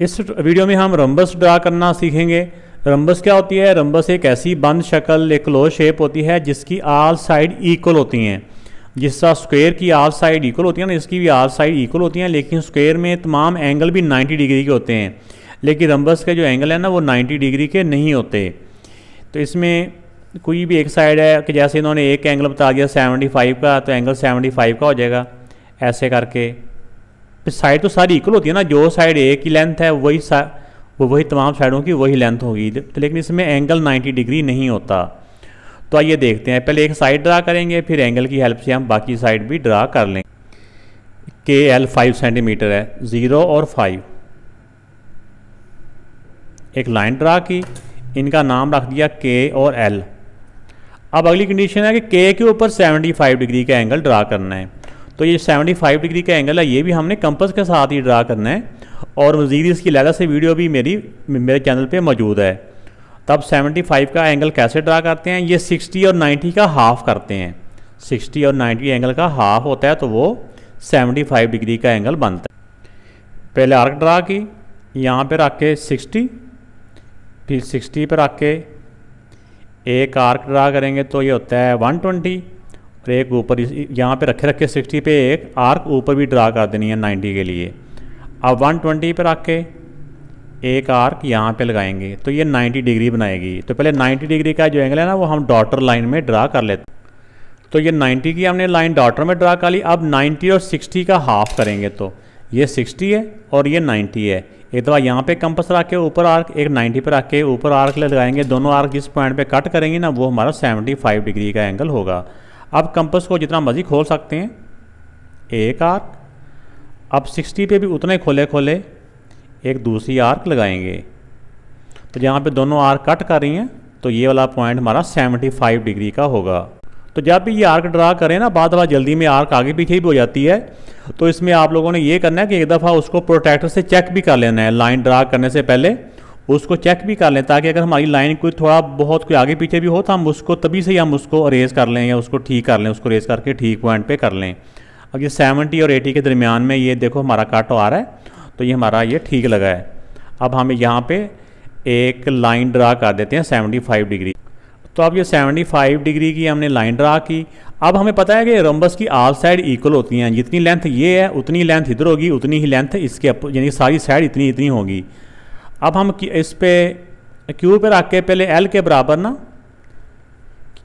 इस वीडियो में हम रम्बस ड्रा करना सीखेंगे रम्बस क्या होती है रम्बस एक ऐसी बंद शक्ल एक लो शेप होती है जिसकी आल साइड इक्वल होती हैं जिस तरह स्क्वेयर की आल साइड इक्वल होती है ना इसकी भी आल साइड इक्वल होती हैं लेकिन स्क्वेयर में तमाम एंगल भी 90 डिग्री के होते हैं लेकिन रम्बस के जो एंगल है ना वो 90 डिग्री के नहीं होते तो इसमें कोई भी एक साइड है कि जैसे इन्होंने एक एंगल बता दिया फ़ाइव का तो एंगल फ़ाइव का हो जाएगा ऐसे करके फिर साइड तो सारी इक्वल होती है ना जो साइड ए की लेंथ है वही वो वही तमाम साइडों की वही लेंथ होगी तो लेकिन इसमें एंगल 90 डिग्री नहीं होता तो आइए देखते हैं पहले एक साइड ड्रा करेंगे फिर एंगल की हेल्प से हम बाकी साइड भी ड्रा कर लें के एल फाइव सेंटीमीटर है ज़ीरो और फाइव एक लाइन ड्रा की इनका नाम रख दिया के और एल अब अगली कंडीशन है कि के के ऊपर 75 डिग्री का एंगल ड्रा करना है तो ये 75 डिग्री का एंगल है ये भी हमने कंपस के साथ ही ड्रा करना है और मज़ीद इसकी लहदा से वीडियो भी मेरी मेरे चैनल पे मौजूद है तब 75 का एंगल कैसे ड्रा करते हैं ये 60 और 90 का हाफ़ करते हैं 60 और 90 एंगल का हाफ होता है तो वो 75 डिग्री का एंगल बनता है पहले आर्क ड्रा की यहाँ पर रख के सिक्सटी फिर सिक्सटी पर रख के एक आर्क ड्रा करेंगे तो ये होता है 120 एक ऊपर यहाँ पे रखे रखे 60 पे एक आर्क ऊपर भी ड्रा कर देनी है 90 के लिए अब 120 पे रख के एक आर्क यहाँ पे लगाएंगे तो ये 90 डिग्री बनाएगी तो पहले 90 डिग्री का जो एंगल है ना वो हम डॉटर लाइन में ड्रा कर लेते तो ये 90 की हमने लाइन डॉटर में ड्रा कर ली अब 90 और 60 का हाफ करेंगे तो ये 60 है और ये 90 है एक दफ़ा यहाँ पे कंपस रख के ऊपर आर्क एक 90 पर रख के ऊपर आर्क लगाएंगे दोनों आर्क जिस पॉइंट पे कट करेंगे ना वो हमारा 75 डिग्री का एंगल होगा अब कंपस को जितना मर्जी खोल सकते हैं एक आर्क अब 60 पे भी उतने खोले खोले एक दूसरी आर्क लगाएंगे तो जहाँ पे दोनों आर्क कट कर रही हैं तो ये वाला पॉइंट हमारा 75 डिग्री का होगा तो जब भी ये आर्क ड्रा करें ना बाद बाद जल्दी में आर्क आगे पीछे भी हो जाती है तो इसमें आप लोगों ने ये करना है कि एक दफ़ा उसको प्रोटेक्टर से चेक भी कर लेना है लाइन ड्रा करने से पहले उसको चेक भी कर लें ताकि अगर हमारी लाइन कोई थोड़ा बहुत कोई आगे पीछे भी हो तो हम उसको तभी से ही हम उसको अरेज कर लें या उसको ठीक कर लें उसको रेज करके ठीक पॉइंट पे कर लें अब ये सेवेंटी और एटी के दरमियान में ये देखो हमारा कट आ रहा है तो ये हमारा ये ठीक लगा है अब हम यहाँ पर एक लाइन ड्रा कर देते हैं सेवेंटी फाइव डिग्री तो अब ये फाइव डिग्री की हमने लाइन ड्रा की अब हमें पता है कि रोम्बस की आल साइड इक्वल होती हैं जितनी लेंथ ये है उतनी लेंथ इधर होगी उतनी ही लेंथ इसके यानी सारी साइड इतनी इतनी होगी अब हम इस पर क्यू पर रख के पहले एल के बराबर ना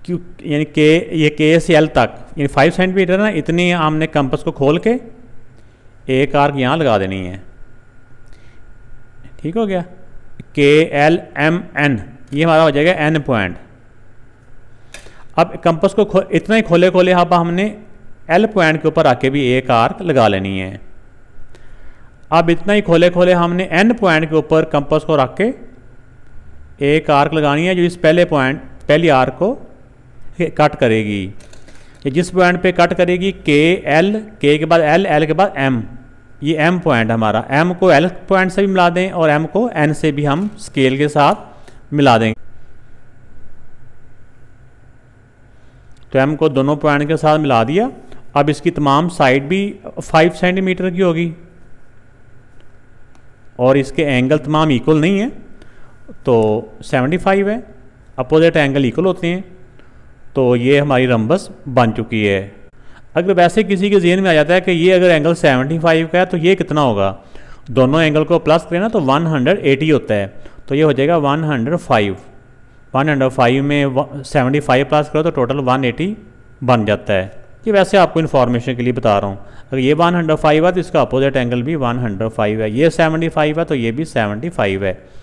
क्यू यानी के ये के से एल तक यानी फाइव सेंटीमीटर ना इतनी हमने कंपस को खोल के एक आर्क यहाँ लगा देनी है ठीक हो गया के एल एम एन ये हमारा हो जाएगा एन पॉइंट अब कंपस को इतना ही खोले खोले अब हमने एल पॉइंट के ऊपर आके भी एक आर्क लगा लेनी है अब इतना ही खोले खोले हमने एन पॉइंट के ऊपर कंपस को रख के एक आर्क लगानी है जो इस पहले पॉइंट पहली आर्क को कट करेगी जिस पॉइंट पे कट करेगी के एल के के बाद एल एल के बाद एम ये एम पॉइंट हमारा एम को एल पॉइंट से भी मिला दें और एम को एन से भी हम स्केल के साथ मिला देंगे तो एम को दोनों पॉइंट के साथ मिला दिया अब इसकी तमाम साइड भी फाइव सेंटीमीटर की होगी और इसके एंगल तमाम इक्वल नहीं है तो 75 है अपोजिट एंगल इक्वल होते हैं तो ये हमारी रंबस बन चुकी है अगर वैसे किसी के जहन में आ जाता है कि ये अगर एंगल 75 का है तो ये कितना होगा दोनों एंगल को प्लस करें ना तो 180 होता है तो ये हो जाएगा 105 105 में 75 प्लस करो तो टोटल 180 बन जाता है ये वैसे आपको इन्फॉर्मेशन के लिए बता रहा हूँ अगर ये 105 है तो इसका अपोजिट एंगल भी 105 है ये 75 है तो ये भी 75 है